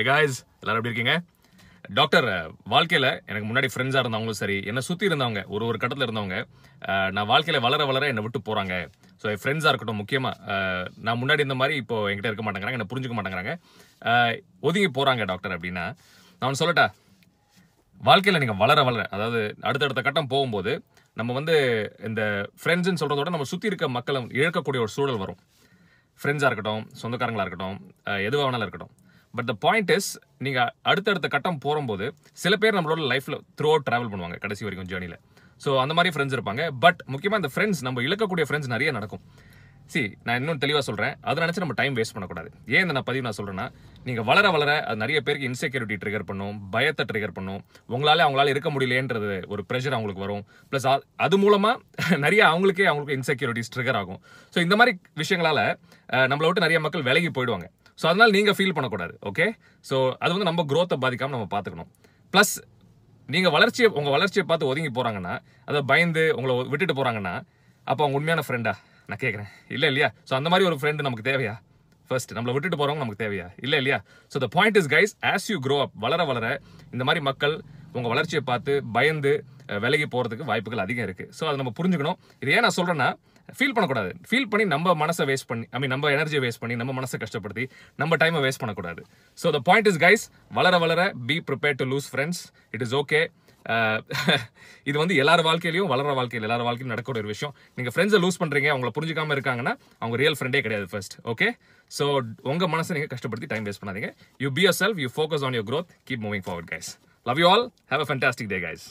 ஏ guys எல்லாரும் எப்படி இருக்கீங்க டாக்டர் வாழ்க்கையில் எனக்கு முன்னாடி ஃப்ரெண்ட்ஸாக இருந்தவங்களும் சரி என்னை சுற்றி இருந்தவங்க ஒரு ஒரு கட்டத்தில் இருந்தவங்க நான் வாழ்க்கையில் வளர வளர என்னை விட்டு போகிறாங்க ஸோ என் ஃப்ரெண்ட்ஸாக இருக்கட்டும் முக்கியமாக நான் முன்னாடி இந்த மாதிரி இப்போ என்கிட்ட இருக்க மாட்டேங்கிறாங்க என்னை புரிஞ்சுக்க மாட்டேங்கிறாங்க ஒதுங்கி போகிறாங்க டாக்டர் அப்படின்னா நான் ஒன்று சொல்லட்டா வாழ்க்கையில் நீங்கள் வளர வளர அதாவது அடுத்தடுத்த கட்டம் போகும்போது நம்ம வந்து இந்த ஃப்ரெண்ட்ஸ்ன்னு சொல்கிறதோட நம்ம சுற்றி இருக்க மக்களை இழக்கக்கூடிய ஒரு சூழல் வரும் ஃப்ரெண்ட்ஸாக இருக்கட்டும் சொந்தக்காரங்களாக இருக்கட்டும் எதுவாக வேணாலும் இருக்கட்டும் பட் த பாயிண்ட் இஸ் நீங்கள் அடுத்தடுத்த கட்டம் போகும்போது சில பேர் நம்மளோட லைஃப்பில் த்ரூ அவுட் ட்ராவல் பண்ணுவாங்க கடைசி வரைக்கும் ஜேர்னியில் ஸோ அந்த மாதிரி ஃப்ரெண்ட்ஸ் இருப்பாங்க பட் முக்கியமாக இந்த ஃப்ரெண்ட்ஸ் நம்ம இழக்கக்கூடிய ஃப்ரெண்ட்ஸ் நிறைய நடக்கும் சி நான் இன்னும் தெளிவாக சொல்கிறேன் அதை நினச்சி நம்ம டைம் வேஸ்ட் பண்ணக்கூடாது ஏன் இந்த நான் பதிவு நான் சொல்கிறேன்னா நீங்கள் வளர வளர அது நிறைய பேருக்கு இன்செக்யூரிட்டி ட்ரிகர் பண்ணும் பயத்தை ட்ரிகர் பண்ணும் உங்களால் அவங்களால இருக்க முடியலன்றது ஒரு ப்ரெஷர் அவங்களுக்கு வரும் ப்ளஸ் அது மூலமாக நிறைய அவங்களுக்கே அவங்களுக்கு இன்செக்யூரிட்டிஸ் ட்ரிகர் ஆகும் ஸோ இந்த மாதிரி விஷயங்களால் நம்மளை விட்டு நிறைய மக்கள் விலகி போயிடுவாங்க ஸோ அதனால் நீங்கள் ஃபீல் பண்ணக்கூடாது ஓகே ஸோ அது வந்து நம்ம க்ரோத்தை பாதிக்காமல் நம்ம பார்த்துக்கணும் ப்ளஸ் நீங்கள் வளர்ச்சியை உங்கள் வளர்ச்சியை பார்த்து ஒதுங்கி போகிறாங்கன்னா அதை பயந்து உங்களை விட்டுட்டு போகிறாங்கன்னா அப்போ அவங்க உண்மையான ஃப்ரெண்டா நான் கேட்குறேன் இல்லை இல்லையா ஸோ அந்த மாதிரி ஒரு ஃப்ரெண்டு நமக்கு தேவையா ஃபர்ஸ்ட் நம்மளை விட்டுட்டு போகிறவங்க நமக்கு தேவையா இல்லை இல்லையா so the point is guys as you grow up வளர வளர இந்த மாதிரி மக்கள் உங்கள் வளர்ச்சியை பார்த்து பயந்து விலகி போகிறதுக்கு வாய்ப்புகள் அதிகம் இருக்குது ஸோ அதை நம்ம புரிஞ்சுக்கணும் இது ஏன் நான் சொல்கிறேன்னா ஃபீல் பண்ணக்கூடாது ஃபீல் பண்ணி நம்ம மனசை வேஸ்ட் பண்ணி ஐ மீன் நம்ம எனர்ஜியை வேஸ்ட் பண்ணி நம்ம மனசை கஷ்டப்படுத்தி நம்ம டைமை வேஸ்ட் பண்ணக்கூடாது so the point is guys வளர வளர be prepare to lose friends it is okay இது வந்து எல்லார் வாழ்க்கையிலையும் வளர வாழ்க்கையில் எல்லார வாழ்க்கையும் நடக்கிற ஒரு விஷயம் நீங்கள் ஃப்ரெண்ட்ஸை லூஸ் பண்ணுறீங்க அவங்கள புரிஞ்சிக்காம இருக்காங்கன்னா அவங்க ரியல் ஃப்ரெண்டே கிடையாது ஃபர்ஸ்ட் ஓகே ஸோ உங்கள் மனசை நீங்கள் கஷ்டப்படுத்தி டைம் வேஸ்ட் பண்ணாதீங்க you be yourself you focus on your growth keep moving forward guys love you all have a fantastic day guys